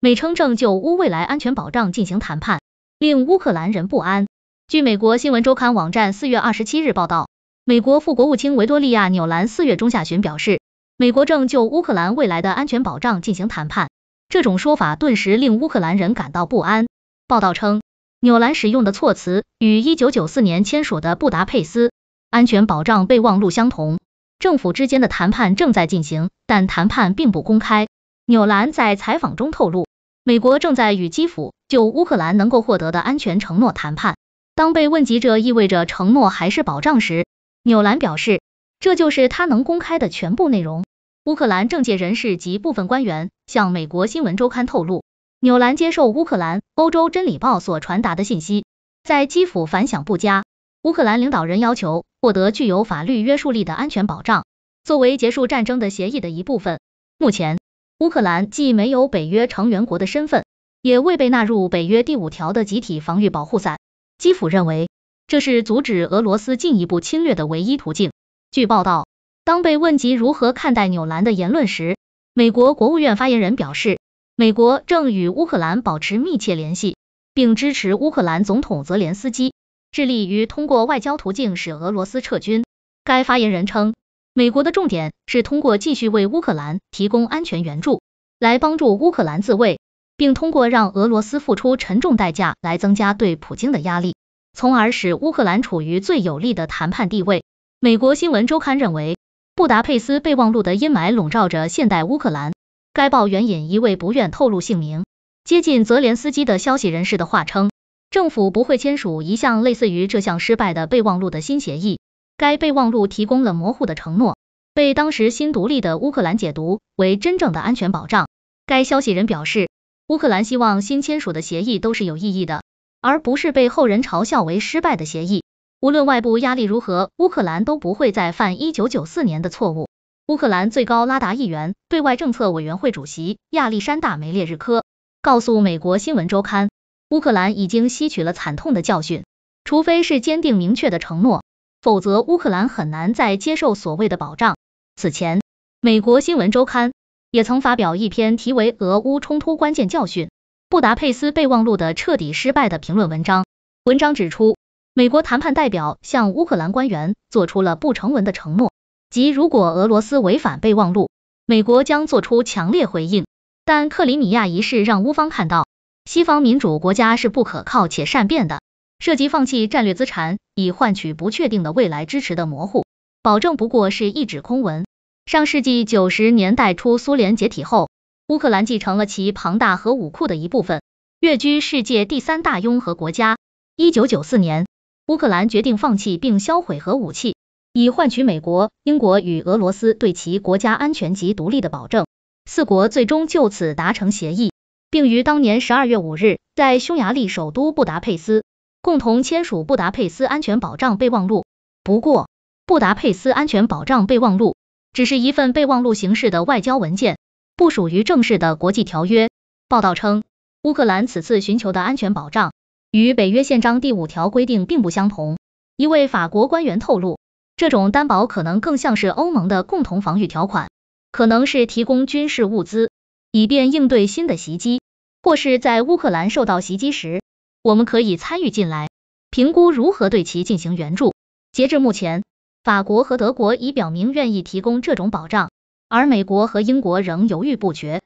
美称正就乌未来安全保障进行谈判，令乌克兰人不安。据美国新闻周刊网站四月二十七日报道，美国副国务卿维多利亚纽兰四月中下旬表示，美国正就乌克兰未来的安全保障进行谈判。这种说法顿时令乌克兰人感到不安。报道称，纽兰使用的措辞与一九九四年签署的布达佩斯安全保障备忘录相同。政府之间的谈判正在进行，但谈判并不公开。纽兰在采访中透露。美国正在与基辅就乌克兰能够获得的安全承诺谈判。当被问及这意味着承诺还是保障时，纽兰表示，这就是他能公开的全部内容。乌克兰政界人士及部分官员向美国新闻周刊透露，纽兰接受乌克兰《欧洲真理报》所传达的信息，在基辅反响不佳。乌克兰领导人要求获得具有法律约束力的安全保障，作为结束战争的协议的一部分。目前。乌克兰既没有北约成员国的身份，也未被纳入北约第五条的集体防御保护伞。基辅认为，这是阻止俄罗斯进一步侵略的唯一途径。据报道，当被问及如何看待纽兰的言论时，美国国务院发言人表示，美国正与乌克兰保持密切联系，并支持乌克兰总统泽连斯基，致力于通过外交途径使俄罗斯撤军。该发言人称。美国的重点是通过继续为乌克兰提供安全援助，来帮助乌克兰自卫，并通过让俄罗斯付出沉重代价来增加对普京的压力，从而使乌克兰处于最有利的谈判地位。美国新闻周刊认为，布达佩斯备忘录的阴霾笼罩着现代乌克兰。该报援引一位不愿透露姓名、接近泽连斯基的消息人士的话称，政府不会签署一项类似于这项失败的备忘录的新协议。该备忘录提供了模糊的承诺，被当时新独立的乌克兰解读为真正的安全保障。该消息人表示，乌克兰希望新签署的协议都是有意义的，而不是被后人嘲笑为失败的协议。无论外部压力如何，乌克兰都不会再犯一九九四年的错误。乌克兰最高拉达议员、对外政策委员会主席亚历山大梅列日科告诉美国新闻周刊，乌克兰已经吸取了惨痛的教训，除非是坚定明确的承诺。否则，乌克兰很难再接受所谓的保障。此前，美国新闻周刊也曾发表一篇题为《俄乌冲突关键教训：布达佩斯备忘录的彻底失败》的评论文章。文章指出，美国谈判代表向乌克兰官员做出了不成文的承诺，即如果俄罗斯违反备忘录，美国将做出强烈回应。但克里米亚一事让乌方看到，西方民主国家是不可靠且善变的。涉及放弃战略资产以换取不确定的未来支持的模糊保证，不过是一纸空文。上世纪九十年代初，苏联解体后，乌克兰继承了其庞大核武库的一部分，跃居世界第三大拥核国家。一九九四年，乌克兰决定放弃并销毁核武器，以换取美国、英国与俄罗斯对其国家安全及独立的保证。四国最终就此达成协议，并于当年十二月五日在匈牙利首都布达佩斯。共同签署布达佩斯安全保障备忘录。不过，布达佩斯安全保障备忘录只是一份备忘录形式的外交文件，不属于正式的国际条约。报道称，乌克兰此次寻求的安全保障与北约宪章第五条规定并不相同。一位法国官员透露，这种担保可能更像是欧盟的共同防御条款，可能是提供军事物资，以便应对新的袭击，或是在乌克兰受到袭击时。我们可以参与进来，评估如何对其进行援助。截至目前，法国和德国已表明愿意提供这种保障，而美国和英国仍犹豫不决。